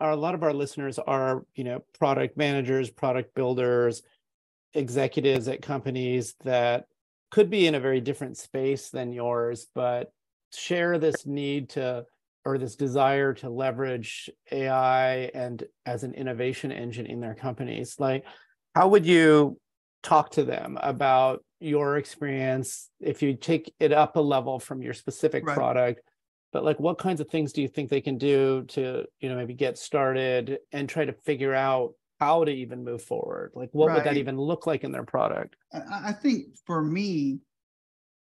our, a lot of our listeners are, you know, product managers, product builders, executives at companies that could be in a very different space than yours, but share this need to or this desire to leverage AI and as an innovation engine in their companies. Like, how would you talk to them about your experience if you take it up a level from your specific right. product? but like what kinds of things do you think they can do to you know maybe get started and try to figure out how to even move forward like what right. would that even look like in their product i think for me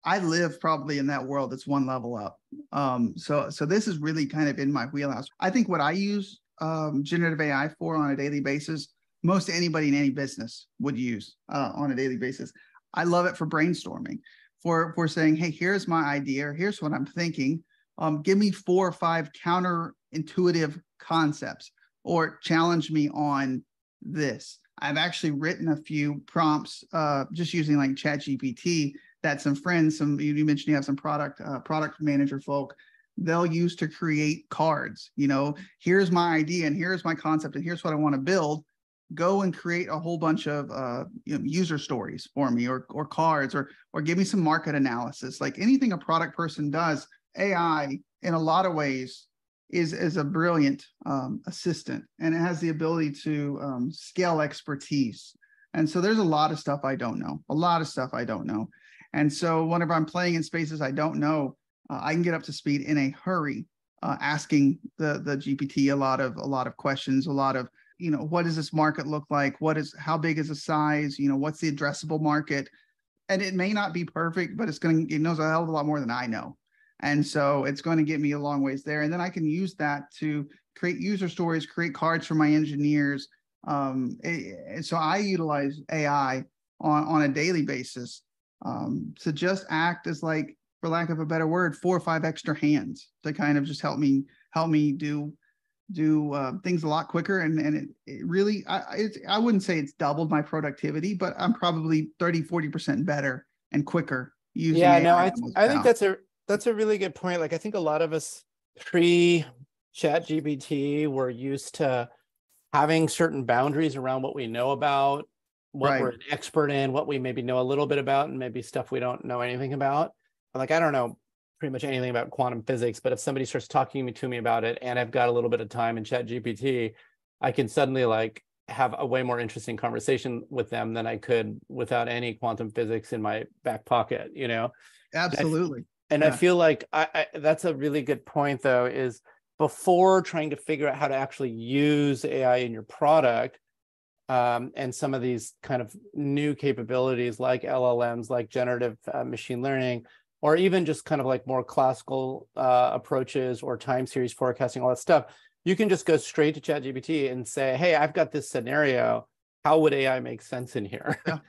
i live probably in that world that's one level up um, so so this is really kind of in my wheelhouse i think what i use um, generative ai for on a daily basis most anybody in any business would use uh, on a daily basis i love it for brainstorming for for saying hey here's my idea here's what i'm thinking um, give me four or five counterintuitive concepts or challenge me on this. I've actually written a few prompts uh, just using like ChatGPT that some friends, some you mentioned you have some product uh, product manager folk, they'll use to create cards. You know, here's my idea and here's my concept and here's what I want to build. Go and create a whole bunch of uh, you know, user stories for me, or or cards, or or give me some market analysis. Like anything a product person does, AI in a lot of ways is is a brilliant um, assistant, and it has the ability to um, scale expertise. And so there's a lot of stuff I don't know, a lot of stuff I don't know. And so whenever I'm playing in spaces I don't know, uh, I can get up to speed in a hurry, uh, asking the the GPT a lot of a lot of questions, a lot of you know what does this market look like? What is how big is the size? You know what's the addressable market? And it may not be perfect, but it's going. to It knows a hell of a lot more than I know. And so it's going to get me a long ways there. And then I can use that to create user stories, create cards for my engineers. Um, it, so I utilize AI on, on a daily basis um, to just act as like, for lack of a better word, four or five extra hands to kind of just help me help me do do uh, things a lot quicker and and it, it really I, it's, I wouldn't say it's doubled my productivity but i'm probably 30 40% better and quicker using yeah AI no i, th- I think that's a that's a really good point. Like I think a lot of us pre chat gbt were used to having certain boundaries around what we know about, what right. we're an expert in, what we maybe know a little bit about, and maybe stuff we don't know anything about. Like I don't know pretty much anything about quantum physics, but if somebody starts talking to me about it and I've got a little bit of time in chat GPT, I can suddenly like have a way more interesting conversation with them than I could without any quantum physics in my back pocket, you know? Absolutely. And yeah. I feel like I, I, that's a really good point, though, is before trying to figure out how to actually use AI in your product um, and some of these kind of new capabilities like LLMs, like generative uh, machine learning, or even just kind of like more classical uh, approaches or time series forecasting, all that stuff, you can just go straight to ChatGPT and say, hey, I've got this scenario. How would AI make sense in here? Yeah.